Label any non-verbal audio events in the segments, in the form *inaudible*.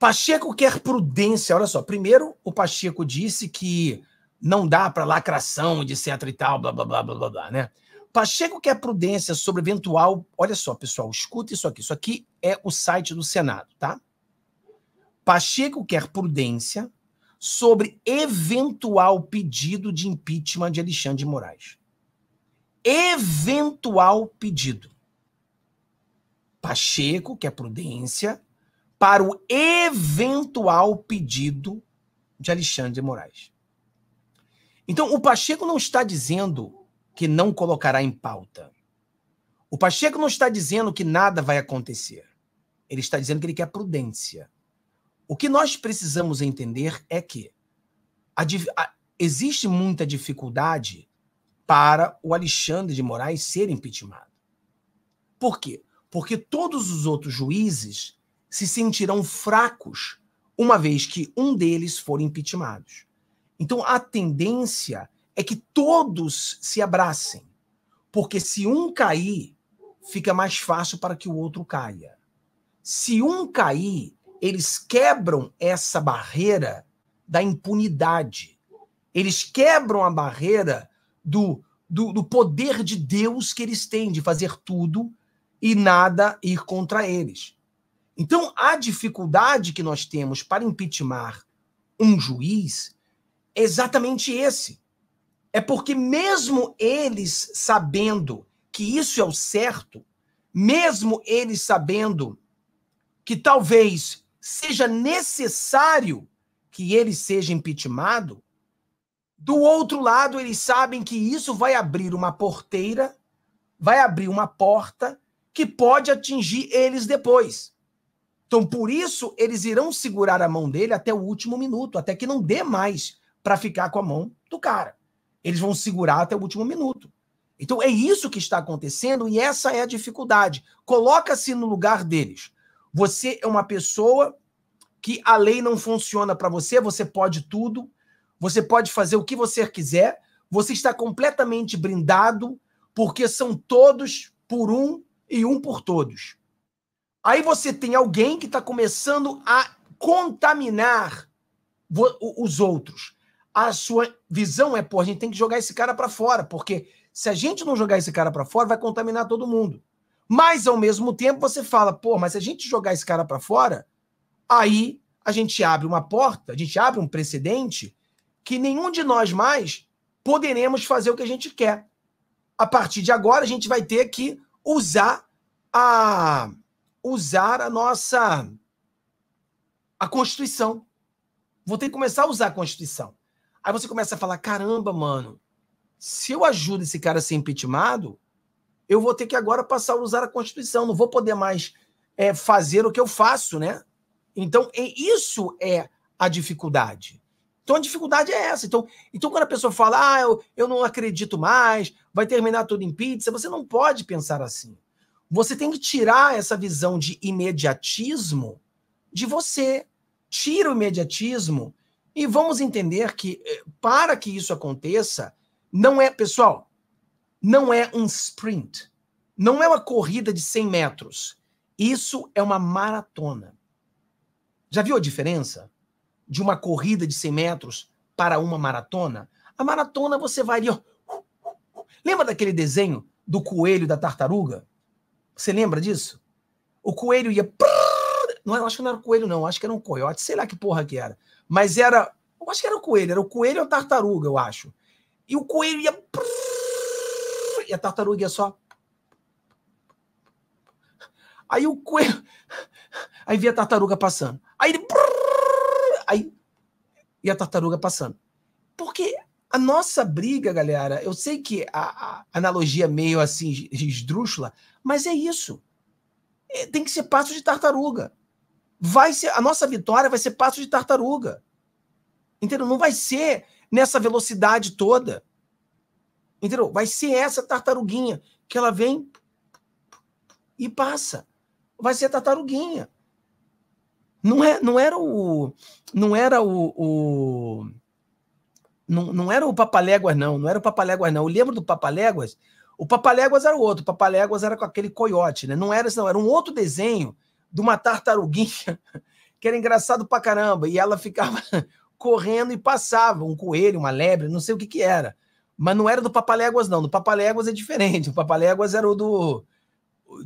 Pacheco quer prudência. Olha só, primeiro o Pacheco disse que não dá para lacração, etc e tal, blá, blá, blá, blá, blá, blá, né? Pacheco quer prudência sobre eventual. Olha só, pessoal, escuta isso aqui. Isso aqui é o site do Senado, tá? Pacheco quer prudência sobre eventual pedido de impeachment de Alexandre de Moraes. Eventual pedido. Pacheco quer prudência para o eventual pedido de Alexandre de Moraes. Então, o Pacheco não está dizendo que não colocará em pauta. O Pacheco não está dizendo que nada vai acontecer. Ele está dizendo que ele quer prudência. O que nós precisamos entender é que a, a, existe muita dificuldade para o Alexandre de Moraes ser impeachmentado. Por quê? Porque todos os outros juízes se sentirão fracos uma vez que um deles for impeachmentados. Então a tendência é que todos se abracem, porque se um cair, fica mais fácil para que o outro caia. Se um cair, eles quebram essa barreira da impunidade. Eles quebram a barreira do, do, do, poder de Deus que eles têm de fazer tudo e nada ir contra eles. Então, a dificuldade que nós temos para impeachment um juiz é exatamente esse. É porque, mesmo eles sabendo que isso é o certo, mesmo eles sabendo que talvez seja necessário que ele seja impeachmentado, do outro lado, eles sabem que isso vai abrir uma porteira, vai abrir uma porta que pode atingir eles depois. Então, por isso, eles irão segurar a mão dele até o último minuto, até que não dê mais para ficar com a mão do cara. Eles vão segurar até o último minuto. Então, é isso que está acontecendo e essa é a dificuldade. Coloca-se no lugar deles. Você é uma pessoa que a lei não funciona para você, você pode tudo, você pode fazer o que você quiser, você está completamente brindado, porque são todos por um e um por todos. Aí você tem alguém que está começando a contaminar os outros. A sua visão é, pô, a gente tem que jogar esse cara para fora, porque se a gente não jogar esse cara para fora, vai contaminar todo mundo. Mas ao mesmo tempo você fala, pô, mas se a gente jogar esse cara para fora, aí a gente abre uma porta, a gente abre um precedente que nenhum de nós mais poderemos fazer o que a gente quer. A partir de agora a gente vai ter que usar a usar a nossa a Constituição. Vou ter que começar a usar a Constituição. Aí você começa a falar: caramba, mano, se eu ajudo esse cara a ser impeachmentado, eu vou ter que agora passar a usar a Constituição, não vou poder mais é, fazer o que eu faço, né? Então, isso é a dificuldade. Então, a dificuldade é essa. Então, então quando a pessoa fala, ah, eu, eu não acredito mais, vai terminar tudo em pizza, você não pode pensar assim. Você tem que tirar essa visão de imediatismo de você. Tira o imediatismo e vamos entender que eh, para que isso aconteça, não é, pessoal, não é um sprint. Não é uma corrida de 100 metros. Isso é uma maratona. Já viu a diferença de uma corrida de 100 metros para uma maratona? A maratona você vai ali, ó. Lembra daquele desenho do coelho da tartaruga? Você lembra disso? O coelho ia. Não, é, eu acho que não era coelho, não. Eu acho que era um coiote. Sei lá que porra que era. Mas era. Eu acho que era o coelho. Era o coelho ou a tartaruga, eu acho. E o coelho ia. E a tartaruga ia só. Aí o coelho. Aí via a tartaruga passando. Aí ele. Aí. E a tartaruga passando. Porque a nossa briga, galera, eu sei que a, a analogia meio assim esdrúxula, mas é isso. É, tem que ser passo de tartaruga. Vai ser a nossa vitória vai ser passo de tartaruga. Entendeu? Não vai ser nessa velocidade toda. Entendeu? Vai ser essa tartaruguinha que ela vem e passa. Vai ser a tartaruguinha. Não é, não era o não era o, o não, não era o Papaléguas, não. Não era o Papaléguas, não. Eu lembro do Papaléguas. O Papaléguas era o outro. O Papaléguas era com aquele coiote, né? Não era isso, não. Era um outro desenho de uma tartaruguinha *laughs* que era engraçado pra caramba. E ela ficava *laughs* correndo e passava um coelho, uma lebre, não sei o que que era. Mas não era do Papaléguas, não. Do Papaléguas é diferente. O Papaléguas era o do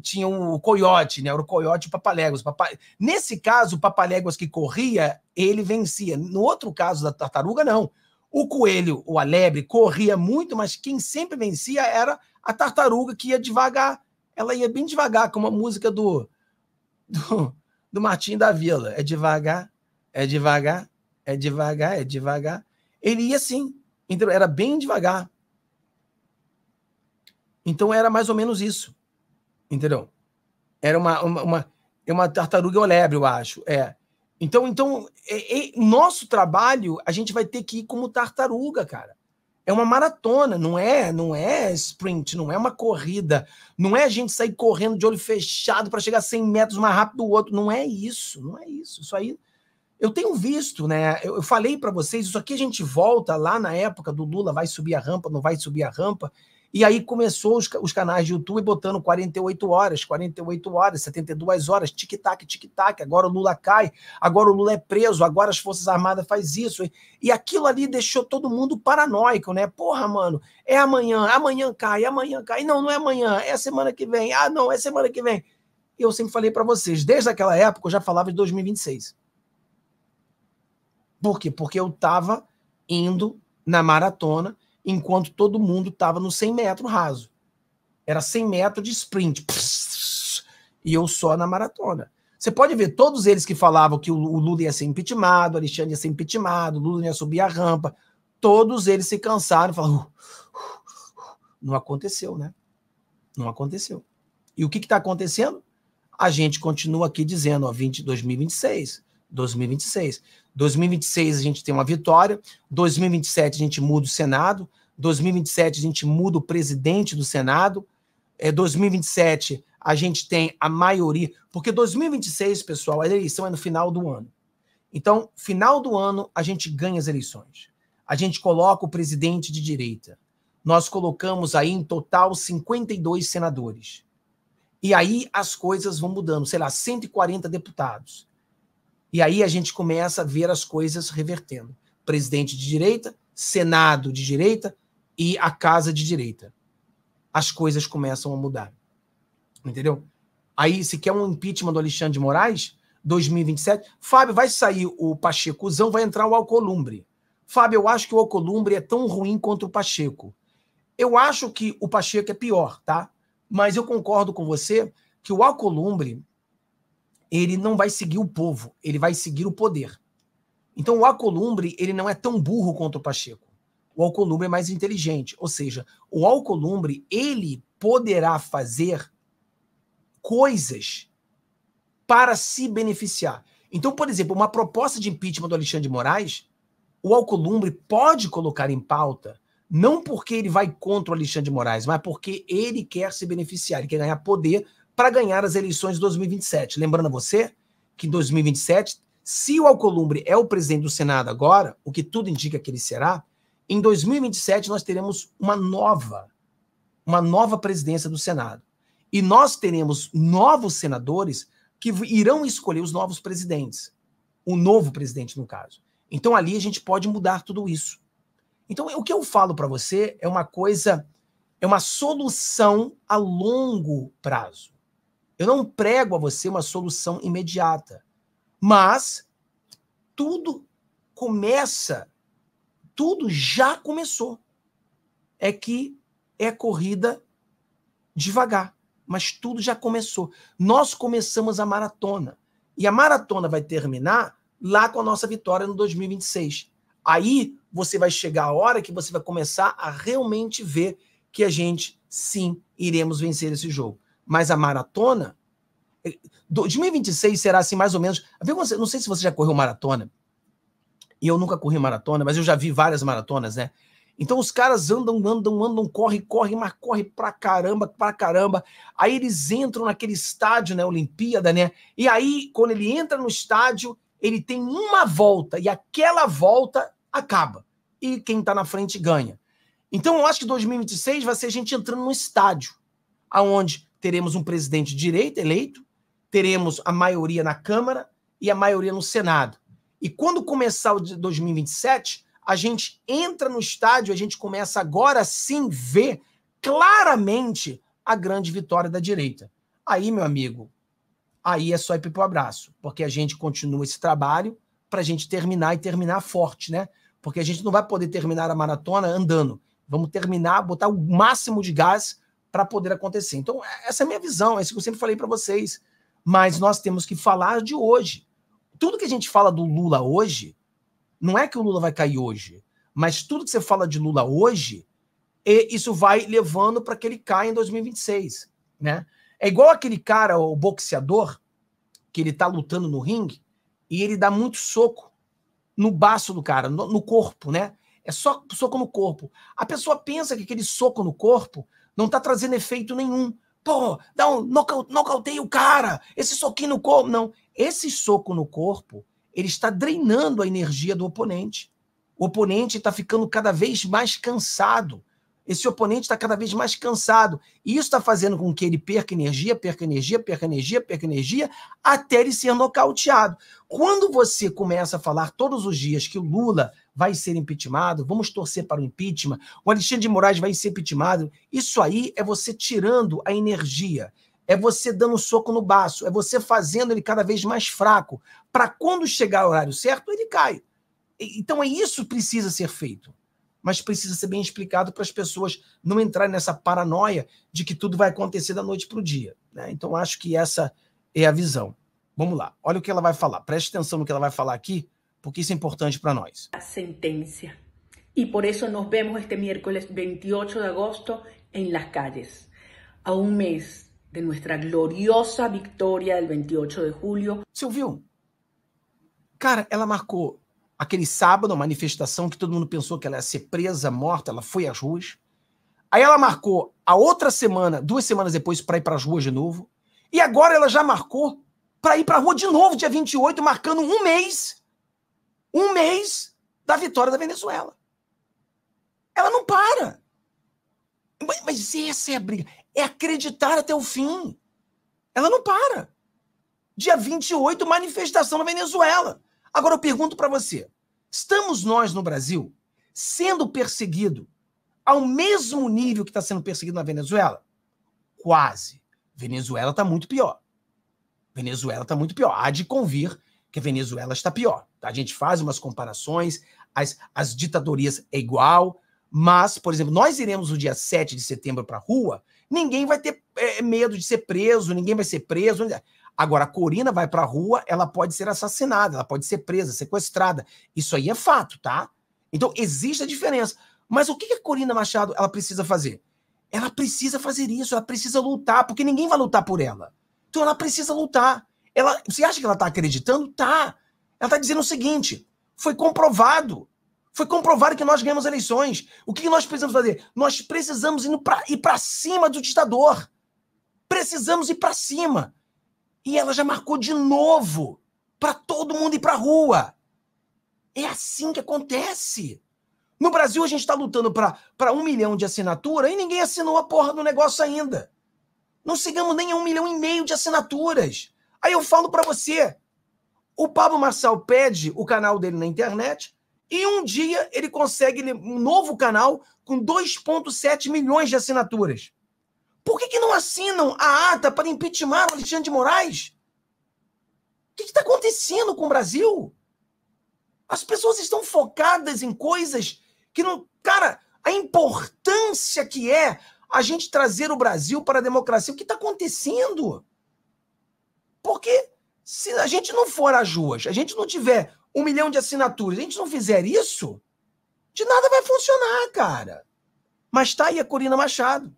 tinha o coiote, né? Era o coiote e o papaléguas. Papa... Nesse caso, o papaléguas que corria, ele vencia. No outro caso da tartaruga, não. O coelho, o alebre, corria muito, mas quem sempre vencia era a tartaruga que ia devagar. Ela ia bem devagar, como a música do, do, do Martim da Vila. É devagar, é devagar, é devagar, é devagar. Ele ia assim, era bem devagar. Então era mais ou menos isso, entendeu? Era uma, uma, uma, é uma tartaruga alebre eu acho. É. Então, então é, é, nosso trabalho, a gente vai ter que ir como tartaruga, cara. É uma maratona, não é, não é sprint, não é uma corrida, não é a gente sair correndo de olho fechado para chegar 100 metros mais rápido do outro, não é isso, não é isso. Isso aí eu tenho visto, né? Eu, eu falei para vocês, isso aqui a gente volta lá na época do Lula vai subir a rampa, não vai subir a rampa. E aí começou os, os canais de YouTube botando 48 horas, 48 horas, 72 horas, tic-tac, tic-tac, agora o Lula cai, agora o Lula é preso, agora as Forças Armadas faz isso. E aquilo ali deixou todo mundo paranoico, né? Porra, mano, é amanhã, amanhã cai, amanhã cai. Não, não é amanhã, é a semana que vem. Ah, não, é semana que vem. Eu sempre falei para vocês, desde aquela época eu já falava de 2026. Por quê? Porque eu estava indo na maratona enquanto todo mundo estava no 100 metros raso. Era 100 metros de sprint. E eu só na maratona. Você pode ver todos eles que falavam que o Lula ia ser impeachmentado, o Alexandre ia ser impeachmentado, o Lula ia subir a rampa. Todos eles se cansaram e falaram: uh, uh, uh, não aconteceu, né? Não aconteceu. E o que está acontecendo? A gente continua aqui dizendo, ó, 20, 2026. 2026. 2026 a gente tem uma vitória, 2027 a gente muda o Senado, 2027 a gente muda o presidente do Senado, é 2027 a gente tem a maioria, porque 2026, pessoal, a eleição é no final do ano. Então, final do ano a gente ganha as eleições. A gente coloca o presidente de direita. Nós colocamos aí em total 52 senadores. E aí as coisas vão mudando, sei lá, 140 deputados. E aí a gente começa a ver as coisas revertendo. Presidente de direita, Senado de direita e a Casa de direita. As coisas começam a mudar. Entendeu? Aí, se quer um impeachment do Alexandre de Moraes, 2027, Fábio, vai sair o Pachecozão, vai entrar o Alcolumbre. Fábio, eu acho que o Alcolumbre é tão ruim quanto o Pacheco. Eu acho que o Pacheco é pior, tá? Mas eu concordo com você que o Alcolumbre ele não vai seguir o povo, ele vai seguir o poder. Então o Alcolumbre, ele não é tão burro quanto o Pacheco. O Alcolumbre é mais inteligente, ou seja, o Alcolumbre, ele poderá fazer coisas para se beneficiar. Então, por exemplo, uma proposta de impeachment do Alexandre de Moraes, o Alcolumbre pode colocar em pauta, não porque ele vai contra o Alexandre de Moraes, mas porque ele quer se beneficiar, ele quer ganhar poder para ganhar as eleições de 2027. Lembrando a você que em 2027, se o Alcolumbre é o presidente do Senado agora, o que tudo indica que ele será, em 2027 nós teremos uma nova, uma nova presidência do Senado. E nós teremos novos senadores que irão escolher os novos presidentes. O novo presidente, no caso. Então ali a gente pode mudar tudo isso. Então o que eu falo para você é uma coisa, é uma solução a longo prazo. Eu não prego a você uma solução imediata, mas tudo começa, tudo já começou. É que é corrida devagar, mas tudo já começou. Nós começamos a maratona e a maratona vai terminar lá com a nossa vitória no 2026. Aí você vai chegar a hora que você vai começar a realmente ver que a gente sim iremos vencer esse jogo. Mas a maratona. 2026 é, será assim, mais ou menos. Não sei se você já correu maratona. E eu nunca corri maratona, mas eu já vi várias maratonas, né? Então os caras andam, andam, andam, corre, corre, mas corre pra caramba, pra caramba. Aí eles entram naquele estádio, né? Olimpíada, né? E aí, quando ele entra no estádio, ele tem uma volta e aquela volta acaba. E quem tá na frente ganha. Então eu acho que 2026 vai ser a gente entrando num estádio, aonde teremos um presidente de direita eleito, teremos a maioria na Câmara e a maioria no Senado. E quando começar o 2027, a gente entra no estádio, a gente começa agora sim ver claramente a grande vitória da direita. Aí, meu amigo, aí é só ir para o abraço, porque a gente continua esse trabalho para a gente terminar e terminar forte, né? Porque a gente não vai poder terminar a maratona andando. Vamos terminar, botar o máximo de gás para poder acontecer. Então, é, essa é a minha visão, é isso que eu sempre falei para vocês. Mas nós temos que falar de hoje. Tudo que a gente fala do Lula hoje, não é que o Lula vai cair hoje, mas tudo que você fala de Lula hoje, isso vai levando para que ele caia em 2026, né? É igual aquele cara, o boxeador, que ele tá lutando no ringue e ele dá muito soco no baço do cara, no, no corpo, né? É só soco no corpo. A pessoa pensa que aquele soco no corpo não tá trazendo efeito nenhum. Pô, dá um nocauteia o cara. Esse soquinho no corpo. Não. Esse soco no corpo, ele está drenando a energia do oponente. O oponente está ficando cada vez mais cansado. Esse oponente está cada vez mais cansado. E isso está fazendo com que ele perca energia, perca energia, perca energia, perca energia, até ele ser nocauteado. Quando você começa a falar todos os dias que o Lula vai ser impeachmentado, vamos torcer para o impeachment, o Alexandre de Moraes vai ser impeachmentado. Isso aí é você tirando a energia, é você dando um soco no baço, é você fazendo ele cada vez mais fraco, para quando chegar o horário certo, ele cai. Então é isso que precisa ser feito. Mas precisa ser bem explicado para as pessoas não entrarem nessa paranoia de que tudo vai acontecer da noite para o dia. Né? Então acho que essa é a visão. Vamos lá, olha o que ela vai falar. Preste atenção no que ela vai falar aqui, porque isso é importante para nós. A sentença. E por isso nos vemos este miércoles 28 de agosto em las calles, a um mês de nossa gloriosa vitória del 28 de julho. Você ouviu? Cara, ela marcou aquele sábado, a manifestação que todo mundo pensou que ela ia ser presa, morta, ela foi às ruas. Aí ela marcou a outra semana, duas semanas depois, para ir para as ruas de novo. E agora ela já marcou para ir para a rua de novo, dia 28, marcando um mês um mês da vitória da Venezuela. Ela não para. Mas essa é a briga. É acreditar até o fim. Ela não para. Dia 28, manifestação na Venezuela. Agora eu pergunto para você: estamos nós no Brasil sendo perseguido ao mesmo nível que está sendo perseguido na Venezuela? Quase. Venezuela está muito pior. Venezuela está muito pior. Há de convir que a Venezuela está pior. Tá? A gente faz umas comparações, as, as ditadorias é igual, mas, por exemplo, nós iremos no dia 7 de setembro para a rua, ninguém vai ter é, medo de ser preso, ninguém vai ser preso. Agora, a Corina vai para a rua, ela pode ser assassinada, ela pode ser presa, sequestrada. Isso aí é fato, tá? Então, existe a diferença. Mas o que a Corina Machado ela precisa fazer? Ela precisa fazer isso, ela precisa lutar, porque ninguém vai lutar por ela. Então, ela precisa lutar. Ela, você acha que ela está acreditando? Tá. Ela está dizendo o seguinte: foi comprovado. Foi comprovado que nós ganhamos eleições. O que nós precisamos fazer? Nós precisamos ir para cima do ditador. Precisamos ir para cima. E ela já marcou de novo para todo mundo ir para a rua. É assim que acontece. No Brasil, a gente está lutando para um milhão de assinatura e ninguém assinou a porra do negócio ainda. Não chegamos nem a um milhão e meio de assinaturas. Aí eu falo para você, o Pablo Marçal pede o canal dele na internet e um dia ele consegue um novo canal com 2,7 milhões de assinaturas. Por que, que não assinam a ata para impeachment o Alexandre de Moraes? O que está acontecendo com o Brasil? As pessoas estão focadas em coisas que não. Cara, a importância que é a gente trazer o Brasil para a democracia. O que está acontecendo? Porque se a gente não for às ruas, a gente não tiver um milhão de assinaturas, a gente não fizer isso, de nada vai funcionar, cara. Mas está aí a Corina Machado.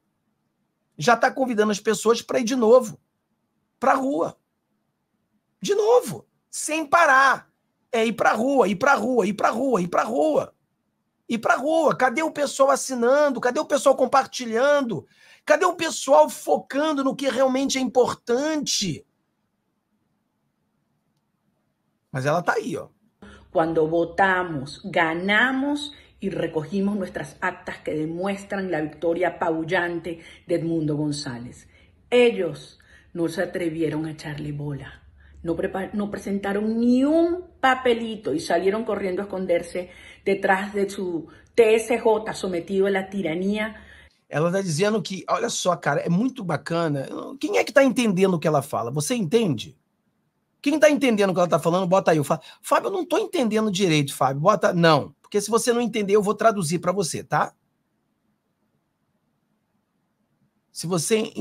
Já está convidando as pessoas para ir de novo para a rua. De novo, sem parar. É ir para a rua, ir para a rua, ir para a rua, ir para a rua. Ir para a rua. Cadê o pessoal assinando? Cadê o pessoal compartilhando? Cadê o pessoal focando no que realmente é importante? Mas ela está Cuando votamos, ganamos y recogimos nuestras actas que demuestran la victoria apabullante de Edmundo González. Ellos no se atrevieron a echarle bola, no, presentaron ni un papelito y salieron corriendo a esconderse detrás de su TSJ sometido a la tiranía. Ela está diciendo que, olha só, cara, é muito bacana. Quem é que está entendendo o que ela fala? Você entende? Quem tá entendendo o que ela tá falando, bota aí. Eu falo, Fábio, eu não tô entendendo direito, Fábio. Bota, não. Porque se você não entender, eu vou traduzir para você, tá? Se você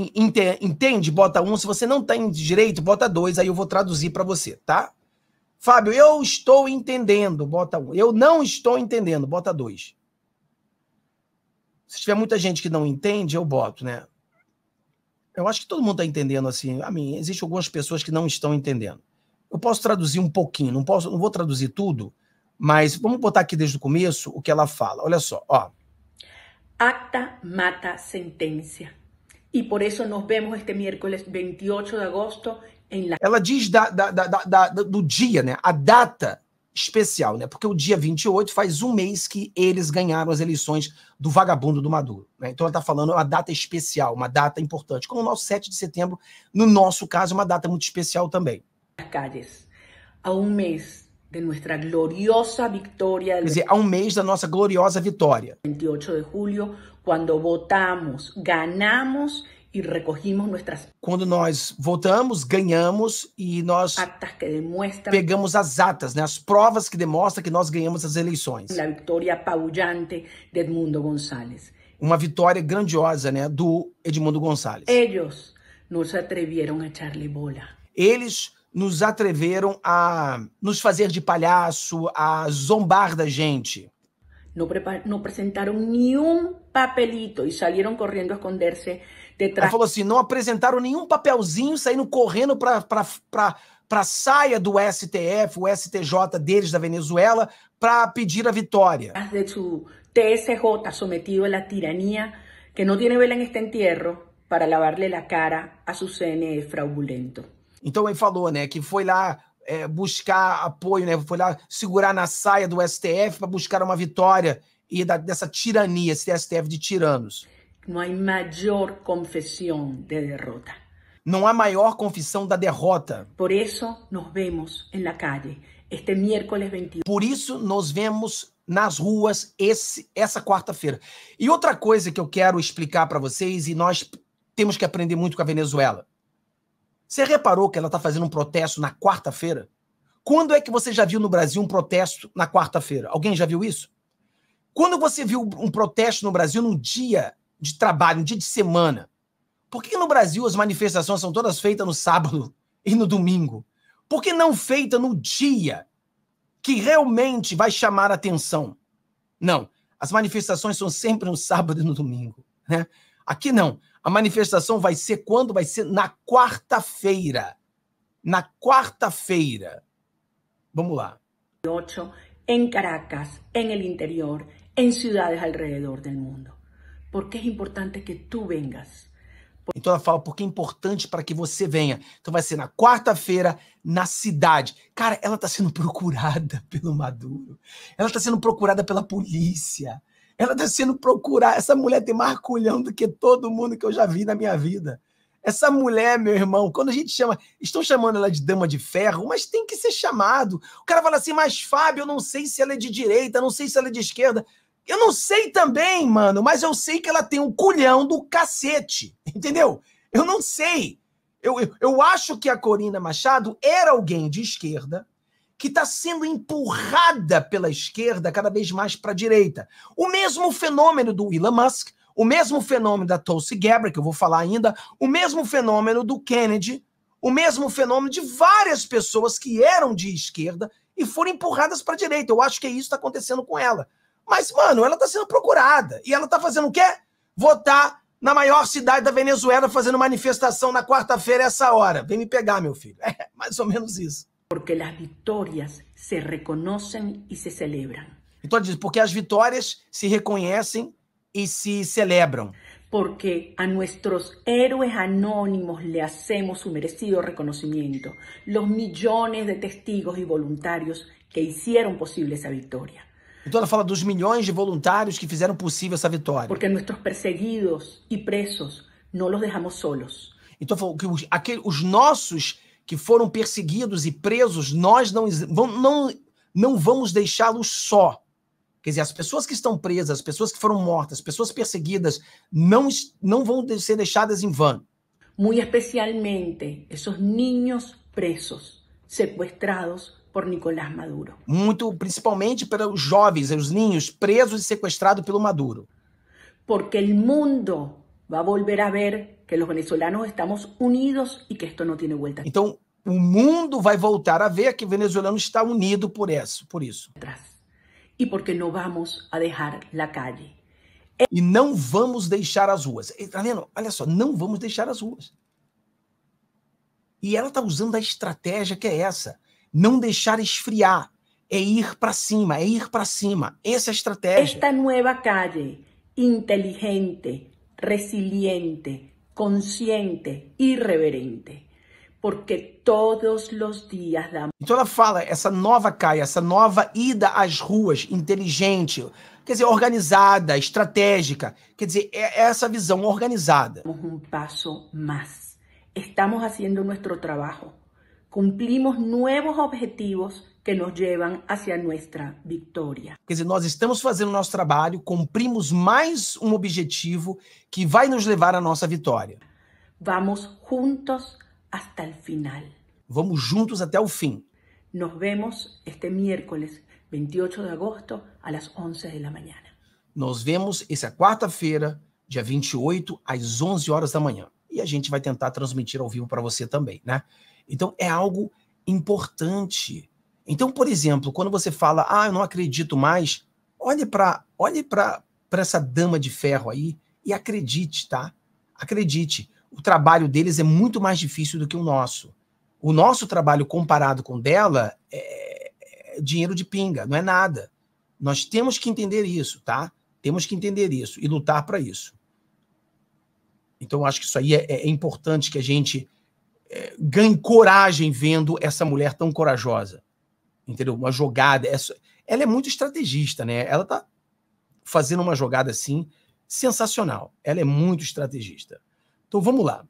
entende, bota um. Se você não tá em direito, bota dois. Aí eu vou traduzir para você, tá? Fábio, eu estou entendendo, bota um. Eu não estou entendendo, bota dois. Se tiver muita gente que não entende, eu boto, né? eu acho que todo mundo está entendendo assim. A mim, existem algumas pessoas que não estão entendendo. Eu posso traduzir um pouquinho, não posso, não vou traduzir tudo, mas vamos botar aqui desde o começo o que ela fala. Olha só, ó. Acta mata sentença. E por isso nos vemos este miércoles 28 de agosto em la... Ela diz da, da, da, do dia, né? A data especial, né? Porque o dia 28 faz um mês que eles ganharam as eleições do vagabundo do Maduro. Né? Então ela está falando é uma data especial, uma data importante, como o nosso 7 de setembro, no nosso caso, é uma data muito especial também. Calles, a um mês de nossa gloriosa vitória. Quer dizer, a um mês da nossa gloriosa vitória. 28 de julho, quando votamos, ganamos e recogimos nossas. Quando nós voltamos, ganhamos e nós pegamos as atas, né, as provas que demonstram que nós ganhamos as eleições. A vitória apabullante de Edmundo Gonçalves. Uma vitória grandiosa, né, do Edmundo Gonçalves. Eles nos atreveram a echarle bola. Eles nos atreveram a nos fazer de palhaço, a zombar da gente. Não, não apresentaram nenhum papelito e saíram correndo a esconder-se Tetra... Ela falou assim: não apresentaram nenhum papelzinho saindo correndo para a saia do STF, o STJ deles da Venezuela, para pedir a vitória. De su TSJ sometido a la que não tiene vela en este entierro, para lavarle la cara a su CNE fraudulento. Então ele falou, né, que foi lá é, buscar apoio, né? Foi lá segurar na saia do STF para buscar uma vitória e da, dessa tirania, esse STF de tiranos. Não há maior confissão de derrota. Não há maior confissão da derrota. Por isso nos vemos na calle este miércoles 21. Por isso nos vemos nas ruas esse, essa quarta-feira. E outra coisa que eu quero explicar para vocês e nós temos que aprender muito com a Venezuela. Você reparou que ela está fazendo um protesto na quarta-feira? Quando é que você já viu no Brasil um protesto na quarta-feira? Alguém já viu isso? Quando você viu um protesto no Brasil num dia de trabalho, um dia de semana. Por que no Brasil as manifestações são todas feitas no sábado *laughs* e no domingo? Por que não feita no dia que realmente vai chamar a atenção? Não, as manifestações são sempre no sábado e no domingo. Né? Aqui não. A manifestação vai ser quando? Vai ser na quarta-feira. Na quarta-feira. Vamos lá. em Caracas, em el interior, em cidades alrededor do mundo porque é importante que tu vengas. Então ela fala porque é importante para que você venha. Então vai ser na quarta-feira na cidade. Cara, ela está sendo procurada *laughs* pelo Maduro. Ela está sendo procurada pela polícia. Ela está sendo procurada. Essa mulher tem mais culhão do que todo mundo que eu já vi na minha vida. Essa mulher, meu irmão, quando a gente chama, estão chamando ela de dama de ferro, mas tem que ser chamado. O cara fala assim, mas Fábio, eu não sei se ela é de direita, não sei se ela é de esquerda. Eu não sei também, mano, mas eu sei que ela tem um culhão do cacete, *laughs* entendeu? Eu não sei. Eu, eu, eu acho que a Corina Machado era alguém de esquerda que está sendo empurrada pela esquerda cada vez mais para a direita. O mesmo fenômeno do Elon Musk, o mesmo fenômeno da Tulsi Gabbard, que eu vou falar ainda, o mesmo fenômeno do Kennedy, o mesmo fenômeno de várias pessoas que eram de esquerda e foram empurradas para a direita. Eu acho que é isso que está acontecendo com ela. Mas, mano, ela tá sendo procurada. E ela tá fazendo o quê? Votar na maior cidade da Venezuela fazendo manifestação na quarta-feira, essa hora. Vem me pegar, meu filho. É mais ou menos isso. Porque as vitórias se reconhecem e se celebram. Então, diz, porque as vitórias se reconhecem e se celebram. Porque a nossos héroes anônimos le hacemos su merecido reconhecimento, os milhões de testigos e voluntários que hicieron possível essa vitória. Então ela fala dos milhões de voluntários que fizeram possível essa vitória. Porque nossos perseguidos e presos não os deixamos solos. Então falou que os, aquele, os nossos que foram perseguidos e presos, nós não, não, não vamos deixá-los só. Quer dizer, as pessoas que estão presas, as pessoas que foram mortas, as pessoas perseguidas, não, não vão ser deixadas em vão. Muito especialmente, esses niños presos, sequestrados por Nicolás Maduro. Muito, principalmente pelos jovens, os ninhos presos e sequestrados pelo Maduro. Porque o mundo vai voltar a ver que os venezuelanos estamos unidos e que isto não tem volta. Então, o mundo vai voltar a ver que o venezuelano está unido por isso, por isso. E porque não vamos a deixar a calle. E não vamos deixar as ruas. Está vendo? Olha só, não vamos deixar as ruas. E ela está usando a estratégia que é essa. Não deixar esfriar. É ir para cima, é ir para cima. Essa é a estratégia. Esta nova calle, inteligente, resiliente, consciente, irreverente. Porque todos os dias da... Então ela fala essa nova calle, essa nova ida às ruas, inteligente, quer dizer, organizada, estratégica. Quer dizer, é, é essa visão organizada. Um passo mais. Estamos fazendo nosso trabalho cumprimos nuevos objetivos que nos levam hacia nuestra vitória. Quer dizer, nós estamos fazendo nosso trabalho, cumprimos mais um objetivo que vai nos levar à nossa vitória. Vamos juntos hasta el final. Vamos juntos até o fim. Nos vemos este miércoles 28 de agosto às 11 da manhã. nos vemos essa quarta-feira, dia 28, às 11 horas da manhã. E a gente vai tentar transmitir ao vivo para você também, né? Então, é algo importante. Então, por exemplo, quando você fala, ah, eu não acredito mais, olhe para olhe para essa dama de ferro aí e acredite, tá? Acredite, o trabalho deles é muito mais difícil do que o nosso. O nosso trabalho comparado com o dela é, é dinheiro de pinga, não é nada. Nós temos que entender isso, tá? Temos que entender isso e lutar para isso. Então, eu acho que isso aí é, é, é importante que a gente é, ganhe coragem vendo essa mulher tão corajosa. Entendeu? Uma jogada. Essa, ela é muito estrategista, né? Ela tá fazendo uma jogada assim sensacional. Ela é muito estrategista. Então vamos lá.